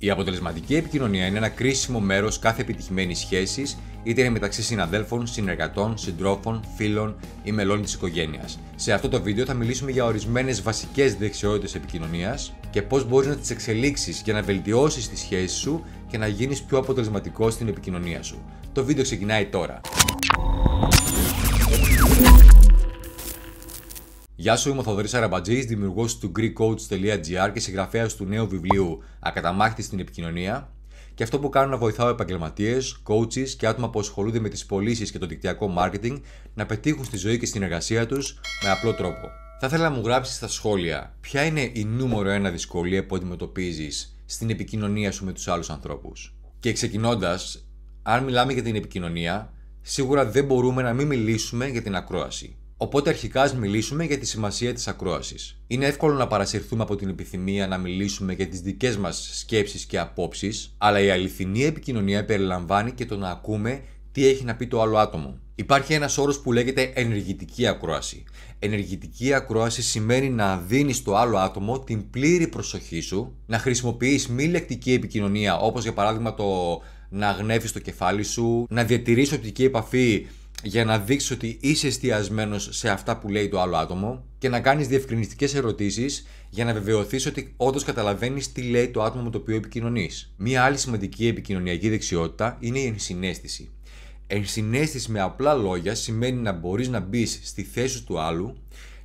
Η αποτελεσματική επικοινωνία είναι ένα κρίσιμο μέρος κάθε επιτυχημένης σχέσης, είτε είναι μεταξύ συναδέλφων, συνεργατών, συντρόφων, φίλων ή μελών της οικογένειας. Σε αυτό το βίντεο θα μιλήσουμε για ορισμένες βασικές δεξιότητες επικοινωνίας και πώς μπορείς να τις εξελίξεις για να βελτιώσεις τη σχέση σου και να γίνεις πιο αποτελεσματικός στην επικοινωνία σου. Το βίντεο ξεκινάει τώρα. Γεια σου, είμαι ο Θοδωρής Αραμπατζής, δημιουργός του GreekCoach.gr και συγγραφέας του νέου βιβλίου Ακαταμάχητη στην επικοινωνία. Και αυτό που κάνω να βοηθάω επαγγελματίες, coaches και άτομα που ασχολούνται με τις πωλήσεις και το δικτυακό marketing να πετύχουν στη ζωή και στην εργασία τους με απλό τρόπο. Θα ήθελα να μου γράψεις στα σχόλια ποια είναι η νούμερο ένα δυσκολία που αντιμετωπίζεις στην επικοινωνία σου με τους άλλους ανθρώπους. Και ξεκινώντας, αν μιλάμε για την επικοινωνία, σίγουρα δεν μπορούμε να μην μιλήσουμε για την ακρόαση. Οπότε αρχικά ας μιλήσουμε για τη σημασία της ακρόασης. Είναι εύκολο να παρασυρθούμε από την επιθυμία να μιλήσουμε για τις δικές μας σκέψεις και απόψεις, αλλά η αληθινή επικοινωνία περιλαμβάνει και το να ακούμε τι έχει να πει το άλλο άτομο. Υπάρχει ένας όρος που λέγεται ενεργητική ακρόαση. Ενεργητική ακρόαση σημαίνει να δίνεις στο άλλο άτομο την πλήρη προσοχή σου, να χρησιμοποιείς μη λεκτική επικοινωνία όπως για παράδειγμα το να γνέφεις το κεφάλι σου, να διατηρείς οπτική επαφή για να δείξεις ότι είσαι εστιασμένος σε αυτά που λέει το άλλο άτομο και να κάνεις διευκρινιστικές ερωτήσεις για να βεβαιωθείς ότι όντως καταλαβαίνεις τι λέει το άτομο με το οποίο επικοινωνείς. Μία άλλη σημαντική επικοινωνιακή δεξιότητα είναι η ενσυναίσθηση. Ενσυναίσθηση με απλά λόγια σημαίνει να μπορείς να μπεις στη θέση τους άλλους,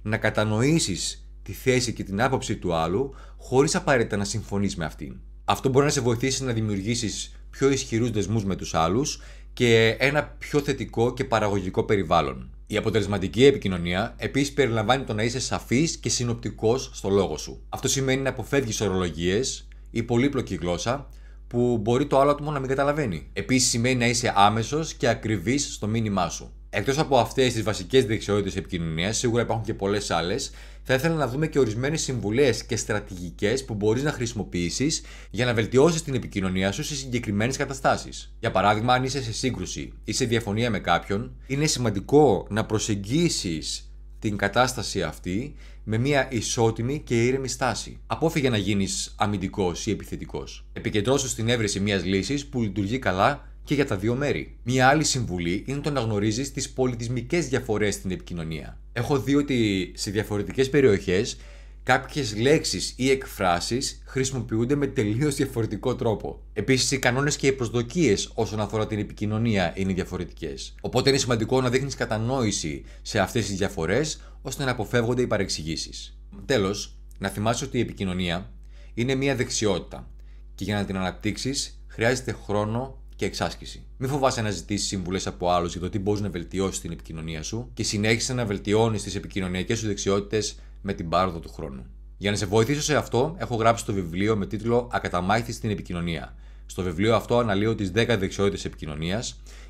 να κατανοήσεις τη θέση και την άποψη του άλλου, χωρίς απαραίτητα να συμφωνείς με αυτήν. Αυτό μπορεί να σε βοηθήσει να δημιουργήσεις πιο ισχυρούς δεσμούς με τους άλλους και ένα πιο θετικό και παραγωγικό περιβάλλον. Η αποτελεσματική επικοινωνία επίσης περιλαμβάνει το να είσαι σαφής και συνοπτικός στο λόγο σου. Αυτό σημαίνει να αποφεύγεις ορολογίες ή πολύπλοκη γλώσσα που μπορεί το άλλο άτομο να μην καταλαβαίνει. Επίσης σημαίνει να είσαι άμεσος και ακριβής στο μήνυμά σου. Εκτός από αυτές τις βασικές δεξιότητες επικοινωνίας, σίγουρα υπάρχουν και πολλές άλλες, θα ήθελα να δούμε και ορισμένες συμβουλές και στρατηγικές που μπορείς να χρησιμοποιήσεις για να βελτιώσεις την επικοινωνία σου σε συγκεκριμένες καταστάσεις. Για παράδειγμα, αν είσαι σε σύγκρουση ή σε διαφωνία με κάποιον, είναι σημαντικό να προσεγγίσεις την κατάσταση αυτή με μια ισότιμη και ήρεμη στάση. Απόφυγε να γίνεις αμυντικός ή επιθετικός. Επικεντρώσου στην έβρεση μιας λύσης που λειτουργεί καλά και για τα δύο μέρη. Μία άλλη συμβουλή είναι το να γνωρίζεις τις πολιτισμικές διαφορές στην επικοινωνία. Έχω δει ότι σε διαφορετικές περιοχές κάποιες λέξεις ή εκφράσεις χρησιμοποιούνται με τελείως διαφορετικό τρόπο. Επίσης, οι κανόνες και οι προσδοκίες όσον αφορά την επικοινωνία είναι διαφορετικές. Οπότε είναι σημαντικό να δείχνεις κατανόηση σε αυτές τις διαφορές ώστε να αποφεύγονται οι παρεξηγήσεις. Τέλος, να θυμάσαι ότι η επικοινωνία είναι μία δεξιότητα και για να την αναπτύξεις χρειάζεται χρόνο και εξάσκηση. Μην φοβάσαι να ζητήσεις σύμβουλε από άλλους για το τι μπορείς να βελτιώσεις την επικοινωνία σου και συνέχισε να βελτιώνεις τις επικοινωνιακές σου δεξιότητες με την πάροδο του χρόνου. Για να σε βοηθήσω σε αυτό, έχω γράψει το βιβλίο με τίτλο Ακαταμάχητη στην επικοινωνία. Στο βιβλίο αυτό αναλύω τις 10 δεξιότητες επικοινωνίας.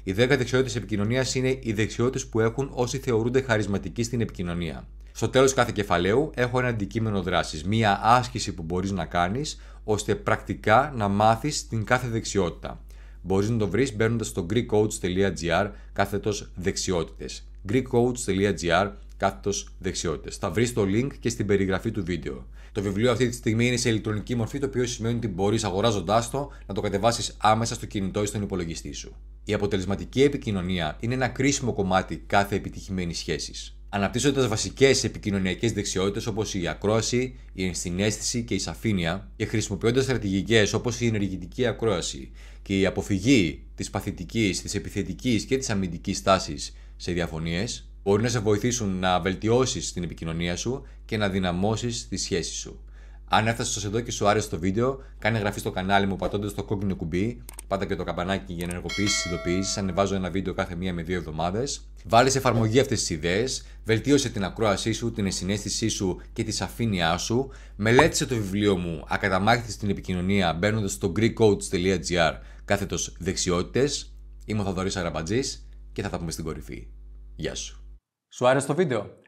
Οι 10 δεξιότητες επικοινωνίας είναι οι δεξιότητες που έχουν όσοι θεωρούνται χαρισματικοί στην επικοινωνία. Στο τέλος κάθε κεφαλαίου έχω ένα αντικείμενο δράσης, μία άσκηση που μπορείς να κάνεις ώστε πρακτικά να μάθεις την κάθε δεξιότητα. Μπορείς να το βρεις μπαίνοντας στο greekcoach.gr κάθετος δεξιότητες. greekcoach.gr κάθετος δεξιότητες. Θα βρεις το link και στην περιγραφή του βίντεο. Το βιβλίο αυτή τη στιγμή είναι σε ηλεκτρονική μορφή, το οποίο σημαίνει ότι μπορείς αγοράζοντάς το να το κατεβάσεις άμεσα στο κινητό ή στον υπολογιστή σου. Η αποτελεσματική επικοινωνία είναι ένα κρίσιμο κομμάτι κάθε επιτυχημένης σχέσης. Αναπτύσσοντα βασικές επικοινωνιακές δεξιότητες όπως η ακρόαση, η ενσυναίσθηση και η σαφήνεια, και χρησιμοποιώντας στρατηγικές όπως η ενεργητική ακρόαση και η αποφυγή της παθητικής, της επιθετικής και της αμυντικής τάση σε διαφωνίες, μπορεί να σε βοηθήσουν να βελτιώσεις την επικοινωνία σου και να δυναμώσεις τη σχέση σου. Αν έφτασες εδώ και σου άρεσε το βίντεο, κάνε εγγραφή στο κανάλι μου πατώντας το κόκκινο κουμπί. Πάτα και το καμπανάκι για να ενεργοποιήσεις τις ειδοποιήσεις. Ανεβάζω ένα βίντεο κάθε μία με δύο εβδομάδες. Βάλει σε εφαρμογή αυτές τις ιδέες. Βελτίωσε την ακρόασή σου, την συνέστησή σου και τη σαφήνειά σου. Μελέτησε το βιβλίο μου Ακαταμάχητη στην επικοινωνία μπαίνοντας στο GreekCoach.gr κάθετος δεξιότητες. Είμαι ο Θαδωρής Αραμπατζής και θα τα πούμε στην κορυφή. Γεια σου. Σου άρεσε το βίντεο.